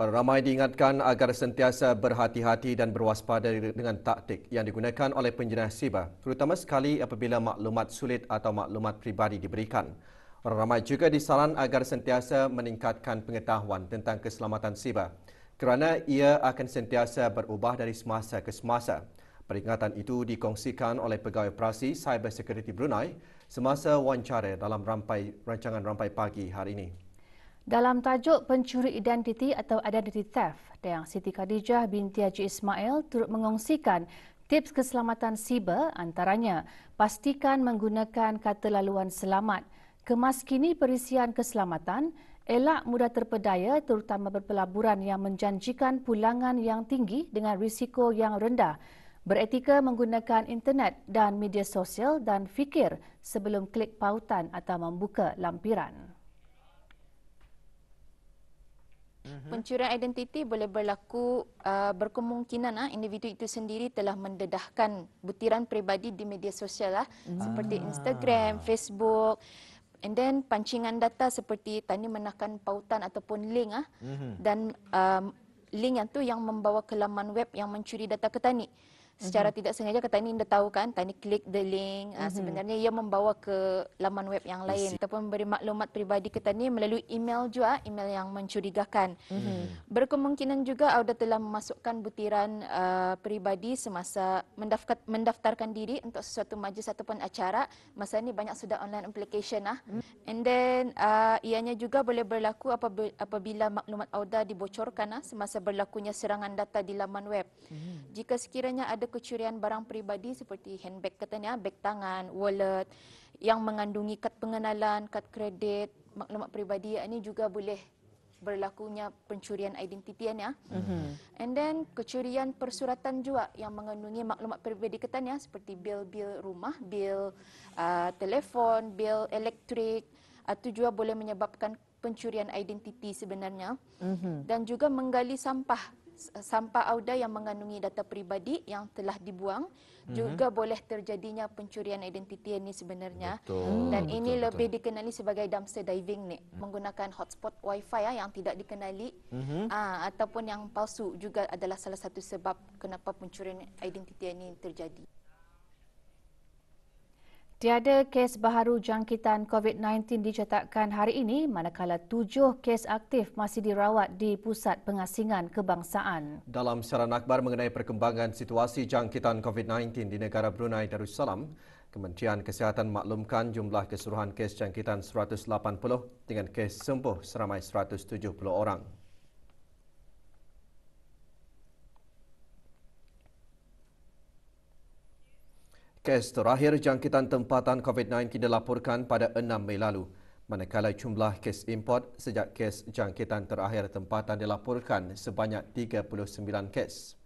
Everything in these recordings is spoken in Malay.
Ramai diingatkan agar sentiasa berhati-hati dan berwaspada dengan taktik yang digunakan oleh penjenayah siber, terutama sekali apabila maklumat sulit atau maklumat pribadi diberikan. Ramai juga disaran agar sentiasa meningkatkan pengetahuan tentang keselamatan siber kerana ia akan sentiasa berubah dari semasa ke semasa. Peringatan itu dikongsikan oleh pegawai operasi Cyber Security Brunei semasa wawancara dalam rampai, rancangan rampai pagi hari ini. Dalam tajuk pencuri identiti atau identity theft, yang Siti Khadijah binti Haji Ismail turut mengongsikan tips keselamatan siber antaranya pastikan menggunakan kata laluan selamat, kemaskini perisian keselamatan, elak mudah terpedaya terutama berpelaburan yang menjanjikan pulangan yang tinggi dengan risiko yang rendah, beretika menggunakan internet dan media sosial dan fikir sebelum klik pautan atau membuka lampiran. -hmm. Pencurian identiti boleh berlaku uh, berkemungkinan uh, individu itu sendiri telah mendedahkan butiran peribadi di media sosial uh, mm. seperti ah. Instagram, Facebook. And then pancingan data seperti tadi menekan pautan ataupun link uh, mm -hmm. dan um, link yang tu yang membawa ke laman web yang mencuri data ketani secara uh-huh. tidak sengaja kata ini anda tahu kan tadi klik the link uh-huh. sebenarnya ia membawa ke laman web yang lain ataupun memberi maklumat peribadi kita ni melalui email juga email yang mencurigakan uh-huh. berkemungkinan juga anda telah memasukkan butiran uh, peribadi semasa mendaftar, mendaftarkan diri untuk sesuatu majlis ataupun acara masa ni banyak sudah online application lah uh-huh. and then uh, ianya juga boleh berlaku apabila maklumat anda dibocorkan lah semasa berlakunya serangan data di laman web uh-huh. jika sekiranya ada kecurian barang peribadi seperti handbag katanya, beg tangan, wallet yang mengandungi kad pengenalan, kad kredit, maklumat peribadi ini juga boleh berlakunya pencurian identiti ya. Mm-hmm. And then kecurian persuratan juga yang mengandungi maklumat peribadi katanya seperti bil-bil rumah, bil uh, telefon, bil elektrik atau uh, juga boleh menyebabkan pencurian identiti sebenarnya. Mm-hmm. Dan juga menggali sampah sampah auda yang mengandungi data peribadi yang telah dibuang mm-hmm. juga boleh terjadinya pencurian identiti ini sebenarnya betul. dan hmm, ini betul, lebih dikenali sebagai dumpster diving ni mm-hmm. menggunakan hotspot wifi ya, yang tidak dikenali mm-hmm. aa, ah, ataupun yang palsu juga adalah salah satu sebab kenapa pencurian identiti ini terjadi Tiada kes baharu jangkitan COVID-19 dicatatkan hari ini manakala tujuh kes aktif masih dirawat di Pusat Pengasingan Kebangsaan. Dalam siaran akhbar mengenai perkembangan situasi jangkitan COVID-19 di negara Brunei Darussalam, Kementerian Kesihatan maklumkan jumlah keseluruhan kes jangkitan 180 dengan kes sembuh seramai 170 orang. Kes terakhir jangkitan tempatan COVID-19 dilaporkan pada 6 Mei lalu. Manakala jumlah kes import sejak kes jangkitan terakhir tempatan dilaporkan sebanyak 39 kes.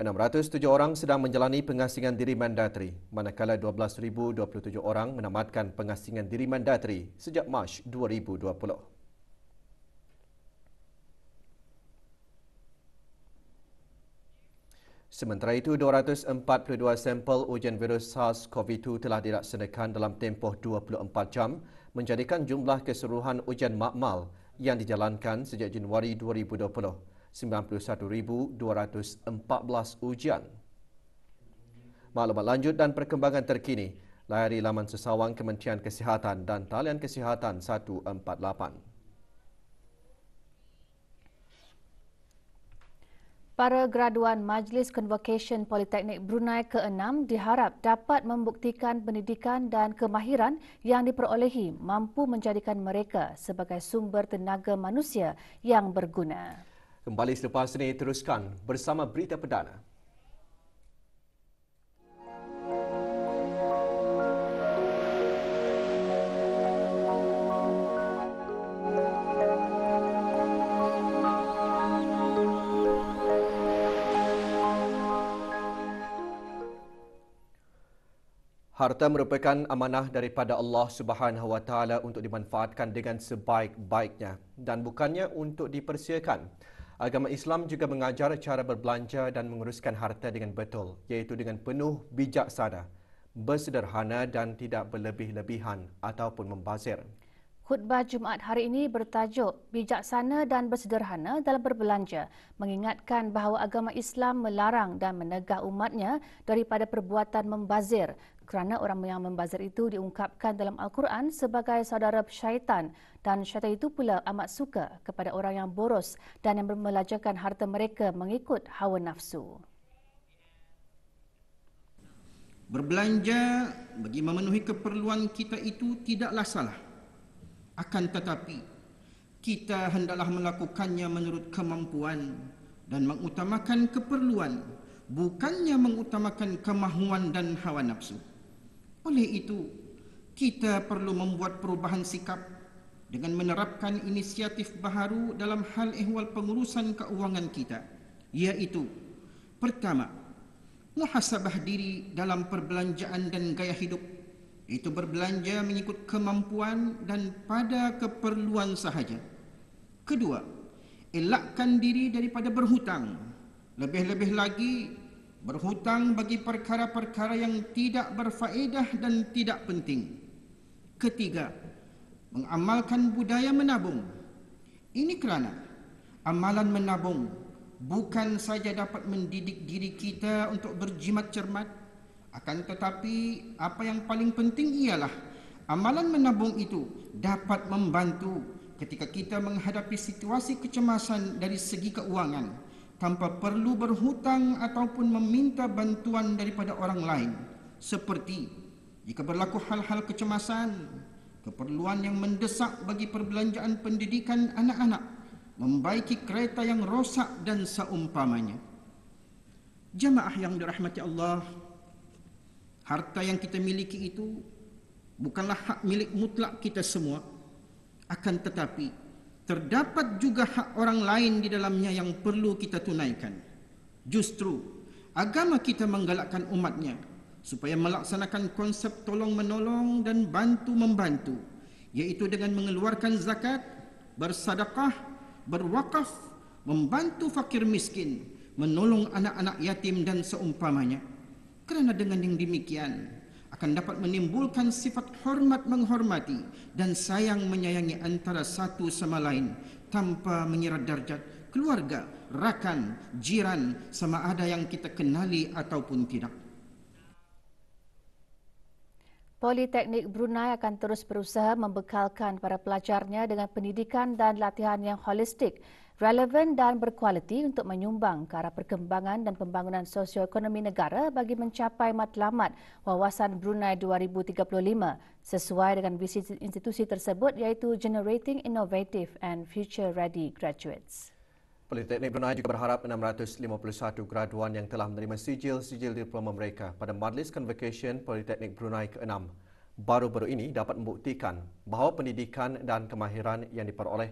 607 orang sedang menjalani pengasingan diri mandatory, manakala 12,027 orang menamatkan pengasingan diri mandatory sejak Mac 2020. Sementara itu, 242 sampel ujian virus SARS-CoV-2 telah dilaksanakan dalam tempoh 24 jam, menjadikan jumlah keseluruhan ujian makmal yang dijalankan sejak Januari 2020, 91,214 ujian. Maklumat lanjut dan perkembangan terkini, layari laman sesawang Kementerian Kesihatan dan Talian Kesihatan 148. Para graduan Majlis Convocation Politeknik Brunei ke-6 diharap dapat membuktikan pendidikan dan kemahiran yang diperolehi mampu menjadikan mereka sebagai sumber tenaga manusia yang berguna. Kembali selepas ini teruskan bersama berita perdana. Harta merupakan amanah daripada Allah Subhanahu Wa Taala untuk dimanfaatkan dengan sebaik-baiknya dan bukannya untuk dipersiakan. Agama Islam juga mengajar cara berbelanja dan menguruskan harta dengan betul, iaitu dengan penuh bijaksana, bersederhana dan tidak berlebih-lebihan ataupun membazir. Khutbah Jumaat hari ini bertajuk Bijaksana dan Bersederhana dalam Berbelanja, mengingatkan bahawa agama Islam melarang dan menegah umatnya daripada perbuatan membazir, kerana orang yang membazir itu diungkapkan dalam Al-Quran sebagai saudara syaitan dan syaitan itu pula amat suka kepada orang yang boros dan yang memelajarkan harta mereka mengikut hawa nafsu. Berbelanja bagi memenuhi keperluan kita itu tidaklah salah. Akan tetapi, kita hendaklah melakukannya menurut kemampuan dan mengutamakan keperluan bukannya mengutamakan kemahuan dan hawa nafsu. Oleh itu, kita perlu membuat perubahan sikap dengan menerapkan inisiatif baharu dalam hal ehwal pengurusan keuangan kita, iaitu pertama, muhasabah diri dalam perbelanjaan dan gaya hidup, itu berbelanja mengikut kemampuan dan pada keperluan sahaja. Kedua, elakkan diri daripada berhutang. Lebih-lebih lagi berhutang bagi perkara-perkara yang tidak berfaedah dan tidak penting. Ketiga, mengamalkan budaya menabung. Ini kerana amalan menabung bukan saja dapat mendidik diri kita untuk berjimat cermat, akan tetapi apa yang paling penting ialah amalan menabung itu dapat membantu ketika kita menghadapi situasi kecemasan dari segi keuangan tanpa perlu berhutang ataupun meminta bantuan daripada orang lain seperti jika berlaku hal-hal kecemasan keperluan yang mendesak bagi perbelanjaan pendidikan anak-anak membaiki kereta yang rosak dan seumpamanya jemaah yang dirahmati Allah harta yang kita miliki itu bukanlah hak milik mutlak kita semua akan tetapi terdapat juga hak orang lain di dalamnya yang perlu kita tunaikan. Justru, agama kita menggalakkan umatnya supaya melaksanakan konsep tolong-menolong dan bantu-membantu iaitu dengan mengeluarkan zakat, bersadakah, berwakaf, membantu fakir miskin, menolong anak-anak yatim dan seumpamanya. Kerana dengan yang demikian, akan dapat menimbulkan sifat hormat menghormati dan sayang menyayangi antara satu sama lain tanpa mengira darjat keluarga, rakan, jiran sama ada yang kita kenali ataupun tidak. Politeknik Brunei akan terus berusaha membekalkan para pelajarnya dengan pendidikan dan latihan yang holistik relevan dan berkualiti untuk menyumbang ke arah perkembangan dan pembangunan sosioekonomi negara bagi mencapai matlamat wawasan Brunei 2035 sesuai dengan visi institusi tersebut iaitu Generating Innovative and Future Ready Graduates. Politeknik Brunei juga berharap 651 graduan yang telah menerima sijil-sijil diploma mereka pada Majlis Convocation Politeknik Brunei ke-6 baru-baru ini dapat membuktikan bahawa pendidikan dan kemahiran yang diperoleh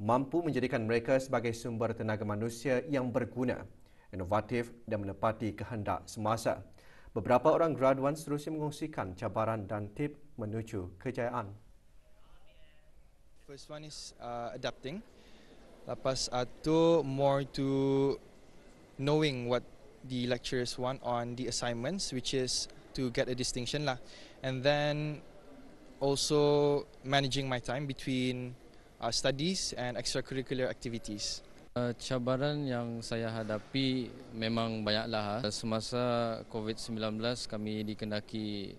mampu menjadikan mereka sebagai sumber tenaga manusia yang berguna, inovatif dan menepati kehendak semasa. Beberapa orang graduan seterusnya mengongsikan cabaran dan tip menuju kejayaan. First one is uh, adapting. Lepas itu, uh, more to knowing what the lecturers want on the assignments, which is to get a distinction lah. And then also managing my time between uh, studies and extracurricular activities. Uh, cabaran yang saya hadapi memang banyaklah. Uh. Semasa COVID-19 kami dikendaki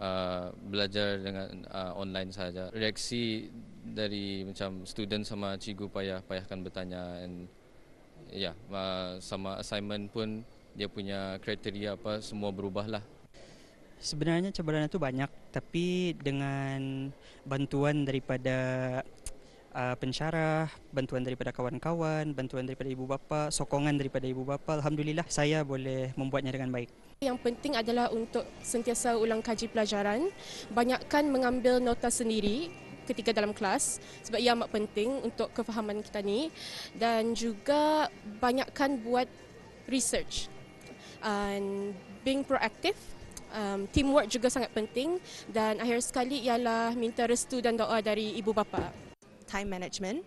uh, belajar dengan uh, online saja. Reaksi dari macam student sama cikgu payah payahkan bertanya dan ya yeah, uh, sama assignment pun dia punya kriteria apa semua berubahlah. Sebenarnya cabaran itu banyak tapi dengan bantuan daripada uh, pensyarah, bantuan daripada kawan-kawan, bantuan daripada ibu bapa, sokongan daripada ibu bapa. Alhamdulillah saya boleh membuatnya dengan baik. Yang penting adalah untuk sentiasa ulang kaji pelajaran, banyakkan mengambil nota sendiri ketika dalam kelas sebab ia amat penting untuk kefahaman kita ni dan juga banyakkan buat research and being proactive um, teamwork juga sangat penting dan akhir sekali ialah minta restu dan doa dari ibu bapa. time management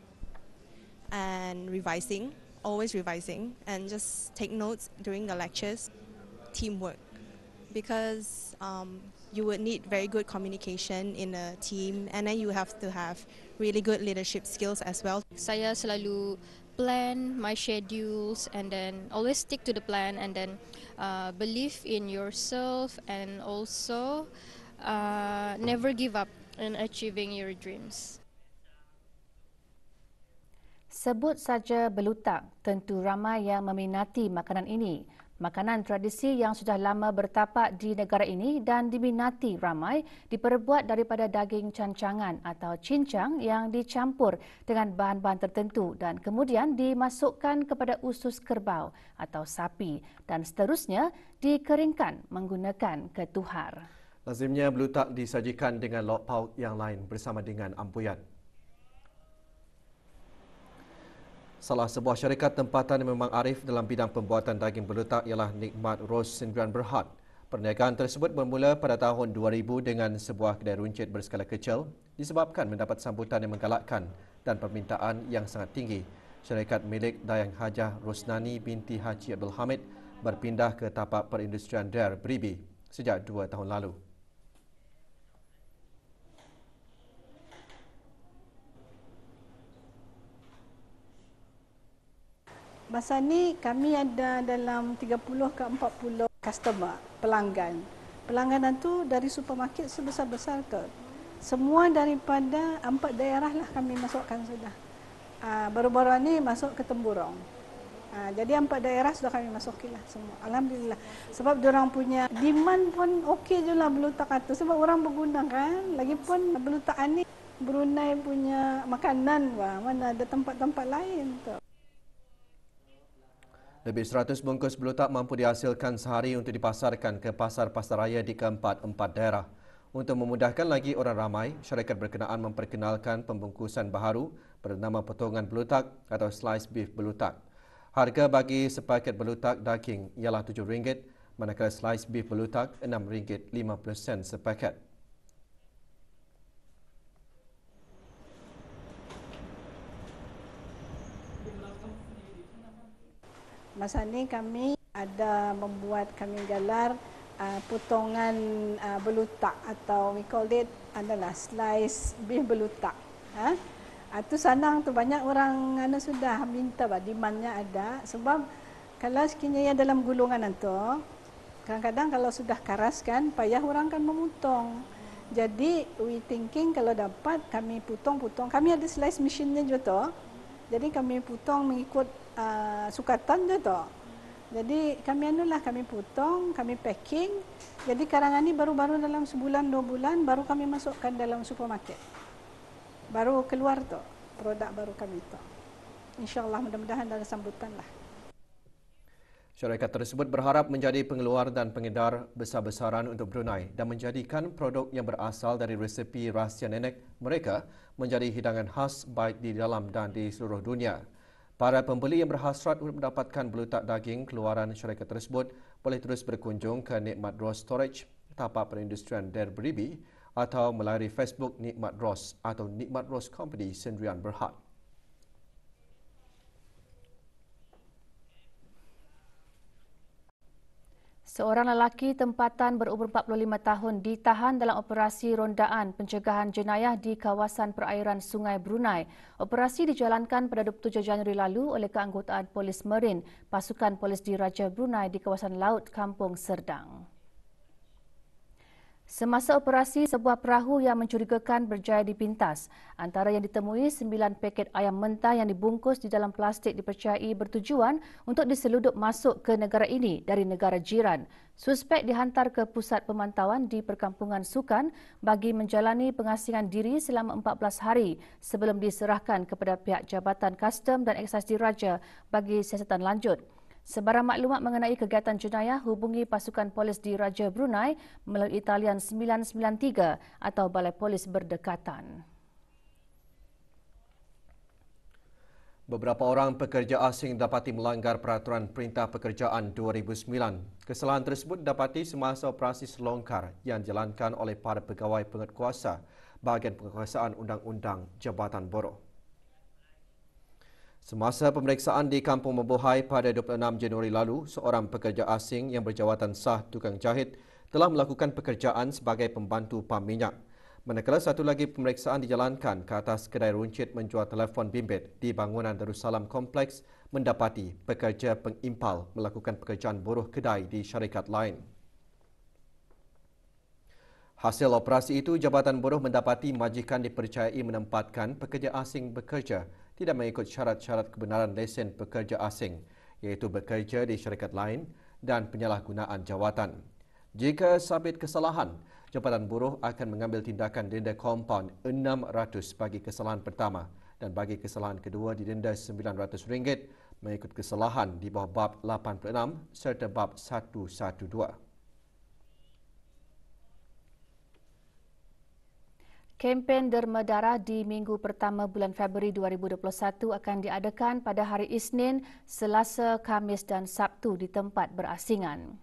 and revising, always revising, and just take notes during the lectures, teamwork, because um, you would need very good communication in a team, and then you have to have really good leadership skills as well. Saya selalu plan my schedules and then always stick to the plan and then uh, believe in yourself and also uh, never give up in achieving your dreams. Sebut saja belutak, tentu ramai yang meminati makanan ini. Makanan tradisi yang sudah lama bertapak di negara ini dan diminati ramai diperbuat daripada daging cancangan atau cincang yang dicampur dengan bahan-bahan tertentu dan kemudian dimasukkan kepada usus kerbau atau sapi dan seterusnya dikeringkan menggunakan ketuhar. Lazimnya belutak disajikan dengan lauk pauk yang lain bersama dengan ampuyan. Salah sebuah syarikat tempatan yang memang arif dalam bidang pembuatan daging berletak ialah Nikmat Rose Sindrian Berhad. Perniagaan tersebut bermula pada tahun 2000 dengan sebuah kedai runcit berskala kecil disebabkan mendapat sambutan yang menggalakkan dan permintaan yang sangat tinggi. Syarikat milik Dayang Hajah Rosnani binti Haji Abdul Hamid berpindah ke tapak perindustrian Dar Beribi sejak dua tahun lalu. masa ni kami ada dalam 30 ke 40 customer pelanggan. Pelangganan tu dari supermarket sebesar-besar ke. Semua daripada empat daerah lah kami masukkan sudah. Ah, baru-baru ni masuk ke Temburong. Ah, jadi empat daerah sudah kami masukkan lah semua. Alhamdulillah. Sebab orang punya demand pun okey je lah belum tak kata. Sebab orang berguna kan. Lagipun belum tak ani Brunei punya makanan wah mana ada tempat-tempat lain tu. Lebih 100 bungkus belutak mampu dihasilkan sehari untuk dipasarkan ke pasar-pasar raya di keempat-empat daerah. Untuk memudahkan lagi orang ramai, syarikat berkenaan memperkenalkan pembungkusan baharu bernama potongan belutak atau slice beef belutak. Harga bagi sepaket belutak daging ialah RM7, manakala slice beef belutak RM6.50 sepaket. Masa ni kami ada membuat kami galar uh, potongan uh, belutak atau we call it adalah slice beef belutak. Ha? Itu ah, uh, senang tu banyak orang anu sudah minta bah demandnya ada sebab kalau sekiranya yang dalam gulungan itu kadang-kadang kalau sudah karas kan payah orang kan memotong. Jadi we thinking kalau dapat kami potong-potong. Kami ada slice machine-nya juga tu. Jadi kami putong mengikut uh, sukatan tu tu. Jadi kami anulah kami putong, kami packing. Jadi karangan ni baru-baru dalam sebulan dua bulan baru kami masukkan dalam supermarket. Baru keluar tu produk baru kami tu. InsyaAllah mudah-mudahan ada sambutan lah. Syarikat tersebut berharap menjadi pengeluar dan pengedar besar-besaran untuk Brunei dan menjadikan produk yang berasal dari resepi rahsia nenek mereka menjadi hidangan khas baik di dalam dan di seluruh dunia. Para pembeli yang berhasrat untuk mendapatkan belutak daging keluaran syarikat tersebut boleh terus berkunjung ke Nikmat Ross Storage, tapak perindustrian der Derbribi atau melalui Facebook Nikmat Ross atau Nikmat Ross Company Sendrian Berhad. Seorang lelaki tempatan berumur 45 tahun ditahan dalam operasi rondaan pencegahan jenayah di kawasan perairan Sungai Brunei. Operasi dijalankan pada 27 Januari lalu oleh keanggotaan polis Marin, pasukan polis di Raja Brunei di kawasan Laut Kampung Serdang. Semasa operasi sebuah perahu yang mencurigakan berjaya dipintas, antara yang ditemui sembilan paket ayam mentah yang dibungkus di dalam plastik dipercayai bertujuan untuk diseludup masuk ke negara ini dari negara jiran. Suspek dihantar ke pusat pemantauan di perkampungan Sukan bagi menjalani pengasingan diri selama 14 hari sebelum diserahkan kepada pihak Jabatan Custom dan Eksas Raja bagi siasatan lanjut. Sebarang maklumat mengenai kegiatan jenayah hubungi pasukan polis di Raja Brunei melalui talian 993 atau balai polis berdekatan. Beberapa orang pekerja asing dapati melanggar peraturan Perintah Pekerjaan 2009. Kesalahan tersebut dapati semasa operasi selongkar yang dijalankan oleh para pegawai penguatkuasa bahagian penguasaan Undang-Undang Jabatan Borong. Semasa pemeriksaan di Kampung Mabuhai pada 26 Januari lalu, seorang pekerja asing yang berjawatan sah tukang jahit telah melakukan pekerjaan sebagai pembantu pam minyak. Manakala satu lagi pemeriksaan dijalankan ke atas kedai runcit menjual telefon bimbit di bangunan Darussalam Kompleks mendapati pekerja pengimpal melakukan pekerjaan buruh kedai di syarikat lain. Hasil operasi itu, Jabatan Buruh mendapati majikan dipercayai menempatkan pekerja asing bekerja tidak mengikut syarat-syarat kebenaran lesen pekerja asing iaitu bekerja di syarikat lain dan penyalahgunaan jawatan. Jika sabit kesalahan, Jabatan Buruh akan mengambil tindakan denda kompaun RM600 bagi kesalahan pertama dan bagi kesalahan kedua denda RM900 mengikut kesalahan di bawah bab 86 serta bab 112. Kempen derma darah di minggu pertama bulan Februari 2021 akan diadakan pada hari Isnin, Selasa, Kamis dan Sabtu di tempat berasingan.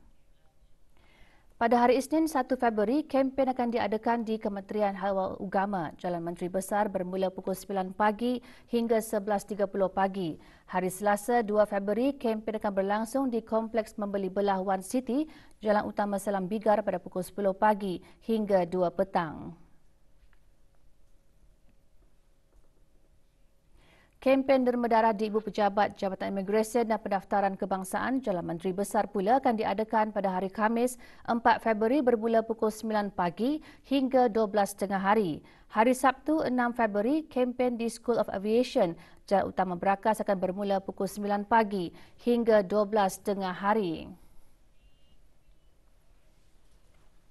Pada hari Isnin 1 Februari, kempen akan diadakan di Kementerian Hal Ugama, Jalan Menteri Besar bermula pukul 9 pagi hingga 11.30 pagi. Hari Selasa 2 Februari, kempen akan berlangsung di Kompleks Membeli Belah One City, Jalan Utama Selam Bigar pada pukul 10 pagi hingga 2 petang. Kempen derma darah di Ibu Pejabat Jabatan Imigresen dan Pendaftaran Kebangsaan Jalan Menteri Besar pula akan diadakan pada hari Khamis 4 Februari bermula pukul 9 pagi hingga 12 tengah hari. Hari Sabtu 6 Februari, kempen di School of Aviation Jalan Utama Berakas akan bermula pukul 9 pagi hingga 12 tengah hari.